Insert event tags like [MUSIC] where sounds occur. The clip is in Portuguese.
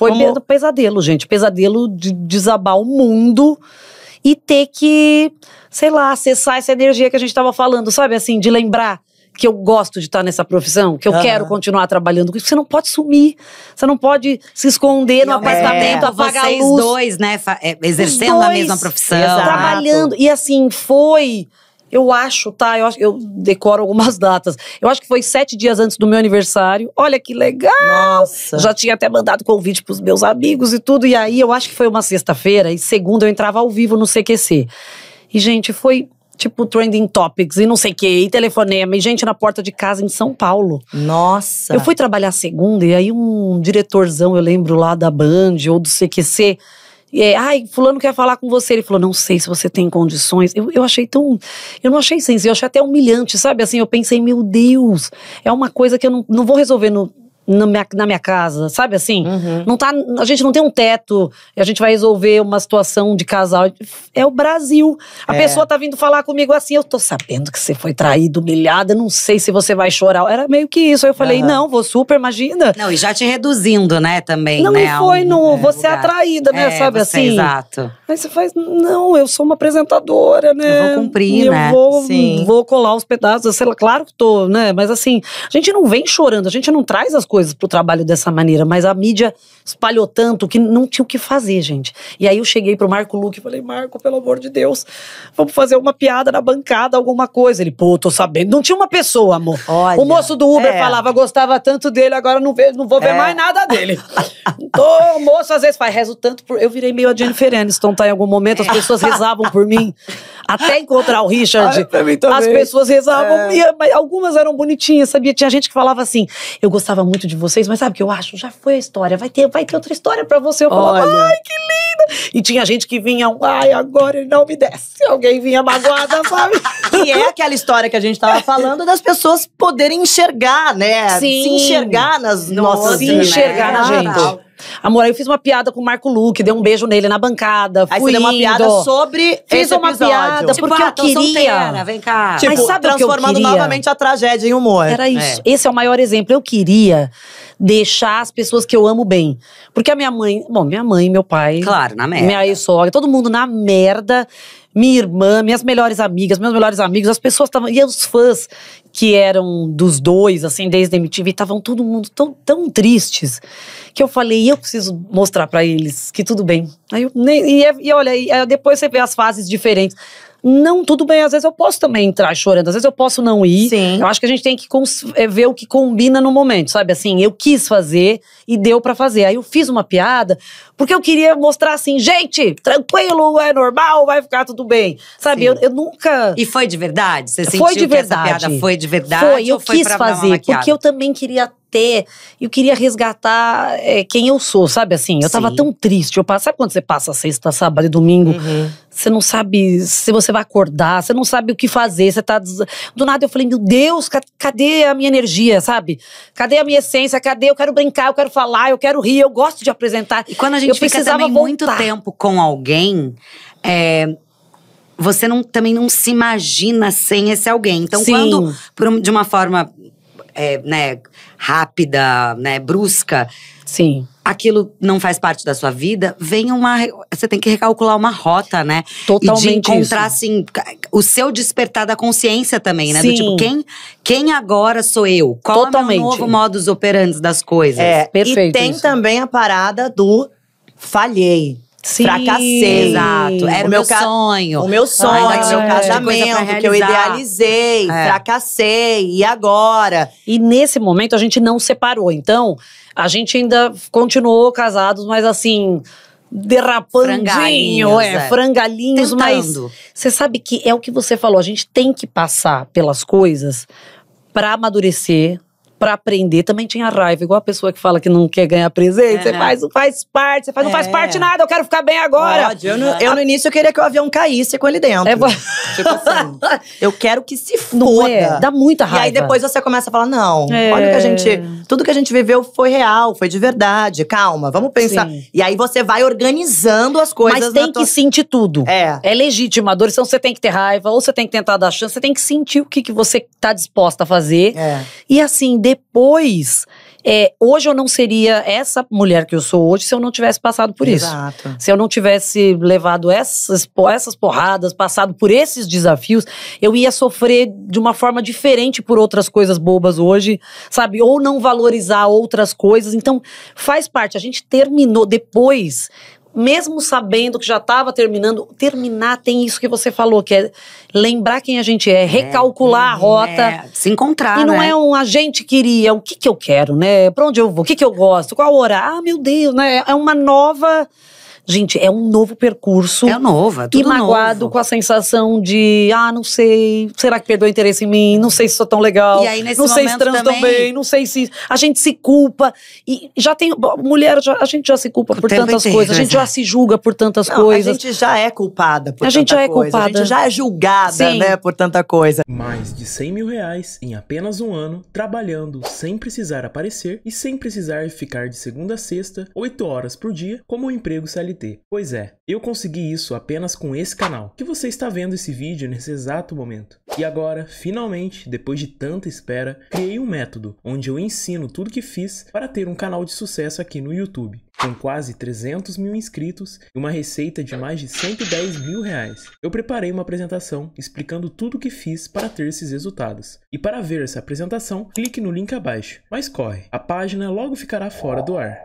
Foi Como... pesadelo, gente. Pesadelo de desabar o mundo e ter que, sei lá, acessar essa energia que a gente estava falando, sabe? Assim, de lembrar que eu gosto de estar nessa profissão, que eu uhum. quero continuar trabalhando com isso. Você não pode sumir, você não pode se esconder no é, apartamento, é, apagar vocês luz. dois, né, é, exercendo dois, a mesma profissão. Exato. Trabalhando. E assim, foi eu acho, tá? Eu, eu, decoro algumas [LAUGHS] datas. Eu acho que foi sete dias antes do meu aniversário. Olha que legal! Nossa! Já tinha até mandado convite pros meus amigos e tudo. E aí, eu acho que foi uma sexta-feira. E segunda, eu entrava ao vivo no CQC. E, gente, foi tipo trending topics e não sei o quê. e telefonema, e gente na porta de casa em São Paulo. Nossa! Eu fui trabalhar segunda e aí um diretorzão, eu lembro lá da Band ou do CQC, é, Ai, fulano quer falar com você. Ele falou, não sei se você tem condições. Eu, eu achei tão. Eu não achei sensível, eu achei até humilhante, sabe? Assim, eu pensei, meu Deus, é uma coisa que eu não, não vou resolver no, na minha, na minha casa, sabe assim? Uhum. Não tá, a gente não tem um teto, e a gente vai resolver uma situação de casal. É o Brasil. A é. pessoa tá vindo falar comigo assim: eu tô sabendo que você foi traído, humilhada, não sei se você vai chorar. Era meio que isso. Aí eu falei: uhum. não, vou super, imagina. Não, e já te reduzindo, né, também. Não, né, foi, não. É, você é lugar. é atraída, né, é, sabe assim? Exato. Aí você faz: não, eu sou uma apresentadora, né? Eu vou cumprir, né? Eu vou, Sim. vou colar os pedaços, sei lá, claro que tô, né? Mas assim, a gente não vem chorando, a gente não traz as coisas coisas pro trabalho dessa maneira, mas a mídia espalhou tanto que não tinha o que fazer, gente. E aí eu cheguei pro Marco Luque e falei, Marco, pelo amor de Deus, vamos fazer uma piada na bancada, alguma coisa. Ele, pô, tô sabendo. Não tinha uma pessoa, amor. Olha, o moço do Uber é. falava, gostava tanto dele, agora não, vejo, não vou ver é. mais nada dele. [LAUGHS] tô, o então, moço às vezes faz, rezo tanto por. Eu virei meio a Jennifer Aniston, tá? Em algum momento, as pessoas rezavam por mim. Até encontrar o Richard, ah, as pessoas rezavam. É. E, algumas eram bonitinhas, sabia? Tinha gente que falava assim: eu gostava muito de vocês, mas sabe o que eu acho? Já foi a história, vai ter, vai ter outra história para você. Eu falava, Olha. ai, que linda! E tinha gente que vinha, ai, agora ele não me desce. Alguém vinha magoada, [LAUGHS] sabe? que é aquela história que a gente tava falando das pessoas poderem enxergar, né? Sim. Se enxergar nas nossas. Se enxergar né? na gente. Amor, aí eu fiz uma piada com o Marco Luque, dei um beijo nele na bancada. Aí fui você deu uma piada sobre Fiz uma piada tipo, porque ah, eu queria. vem cá. Tipo, Mas sabe transformando que novamente a tragédia em humor. Era é. isso. É. Esse é o maior exemplo. Eu queria deixar as pessoas que eu amo bem. Porque a minha mãe, bom, minha mãe, meu pai. Claro, na merda. Minha sogra todo mundo na merda minha irmã, minhas melhores amigas, meus melhores amigos, as pessoas estavam. E os fãs que eram dos dois, assim, desde a MTV, estavam todo mundo tão, tão tristes que eu falei, eu preciso mostrar para eles que tudo bem. Aí eu, e, é, e olha, e, é, depois você vê as fases diferentes. Não, tudo bem. Às vezes eu posso também entrar chorando, às vezes eu posso não ir. Sim. Eu acho que a gente tem que é, ver o que combina no momento, sabe? Assim, eu quis fazer e deu para fazer. Aí eu fiz uma piada porque eu queria mostrar assim, gente, tranquilo, é normal, vai ficar tudo bem. Sabe? Eu, eu, nunca. E foi de verdade? Você foi sentiu de verdade. que essa piada foi de verdade? Foi, eu quis fazer, porque eu também queria ter. Eu queria resgatar é, quem eu sou, sabe assim? Eu tava tão triste. Eu passo, sabe quando você passa sexta, sábado e domingo? Uhum. Você não sabe se você vai acordar, você não sabe o que fazer, você tá. Des... Do nada eu falei, meu Deus, cadê a minha energia, sabe? Cadê a minha essência? Cadê? Eu quero brincar, eu quero falar, eu quero rir, eu gosto de apresentar. E quando a gente eu fica também muito tempo com alguém. É, você não, também não se imagina sem esse alguém. Então, Sim. quando, por, de uma forma é, né, rápida, né, brusca. Sim. Aquilo não faz parte da sua vida, vem uma. Você tem que recalcular uma rota, né? Totalmente. E de encontrar, isso. assim, o seu despertar da consciência também, né? Sim. Do tipo, quem, quem agora sou eu? Qual Totalmente. é o novo modus operandi das coisas? É, perfeito. E tem isso. também a parada do falhei. Sim. Fracassei. Exato. Era o meu, ca... sonho. O meu sonho, ah, meu casamento, que eu idealizei. É. Fracassei. E agora? E nesse momento a gente não separou. Então, a gente ainda continuou casados, mas assim derrapandinho, é, é, frangalinhos, mas você sabe que é o que você falou, a gente tem que passar pelas coisas para amadurecer, para aprender também tinha raiva. Igual a pessoa que fala que não quer ganhar presente. É. Você faz, faz parte, você faz, não faz é. parte nada, eu quero ficar bem agora. Pode, eu, uhum. eu, no, início eu queria que o avião caísse com ele dentro. É, tipo assim, [LAUGHS] eu quero que se é? foda. Dá muita raiva. E aí depois você começa a falar: não, é. olha que a gente. Tudo que a gente viveu foi real, foi de verdade. Calma, vamos pensar. Sim. E aí você vai organizando as coisas. Mas tem tua... que sentir tudo. É. É legítimo a dor, então você tem que ter raiva, ou você tem que tentar dar chance, você tem que sentir o que, que você tá disposta a fazer. É. E assim, depois. É, hoje eu não seria essa mulher que eu sou hoje se eu não tivesse passado por Exato. isso. Se eu não tivesse levado essas, essas porradas, passado por esses desafios, eu ia sofrer de uma forma diferente por outras coisas bobas hoje, sabe? Ou não valorizar outras coisas. Então, faz parte. A gente terminou depois mesmo sabendo que já estava terminando, terminar tem isso que você falou, que é lembrar quem a gente é, é recalcular é, a uhum, rota. É, se encontrar. E não né? é um a gente queria, o que, que eu quero, né? Pra onde eu vou, o que, que eu gosto, qual hora? Ah, meu Deus, né? É uma nova. Gente, é um novo percurso. É novo, é tudo E magoado com a sensação de, ah, não sei, será que perdeu interesse em mim? Não sei se sou tão legal. E aí, nesse não sei se trans também, bem, não sei se… A gente se culpa. E já tem… Mulher, já, a gente já se culpa por tantas inteiro, coisas. A gente já é. se julga por tantas não, coisas. A gente já é culpada por a gente já é Culpada. A gente já é julgada, Sim. né, por tanta coisa. Mais de 100 mil reais em apenas um ano, trabalhando sem precisar aparecer e sem precisar ficar de segunda a sexta, 8 horas por dia, como o emprego CLT Pois é, eu consegui isso apenas com esse canal, que você está vendo esse vídeo nesse exato momento. E agora, finalmente, depois de tanta espera, criei um método onde eu ensino tudo que fiz para ter um canal de sucesso aqui no YouTube com quase 300 mil inscritos e uma receita de mais de 110 mil reais. Eu preparei uma apresentação explicando tudo o que fiz para ter esses resultados. E para ver essa apresentação, clique no link abaixo. Mas corre, a página logo ficará fora do ar.